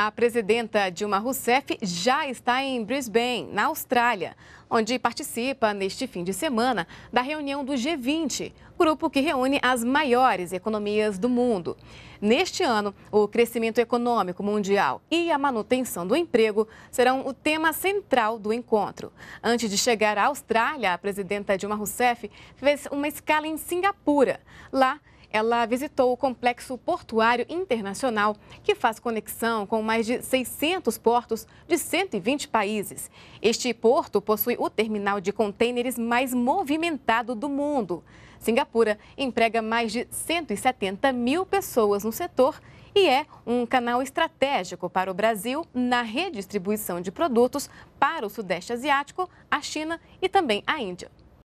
A presidenta Dilma Rousseff já está em Brisbane, na Austrália, onde participa neste fim de semana da reunião do G20, grupo que reúne as maiores economias do mundo. Neste ano, o crescimento econômico mundial e a manutenção do emprego serão o tema central do encontro. Antes de chegar à Austrália, a presidenta Dilma Rousseff fez uma escala em Singapura. Lá, ela visitou o Complexo Portuário Internacional, que faz conexão com mais de 600 portos de 120 países. Este porto possui o terminal de contêineres mais movimentado do mundo. Singapura emprega mais de 170 mil pessoas no setor e é um canal estratégico para o Brasil na redistribuição de produtos para o Sudeste Asiático, a China e também a Índia.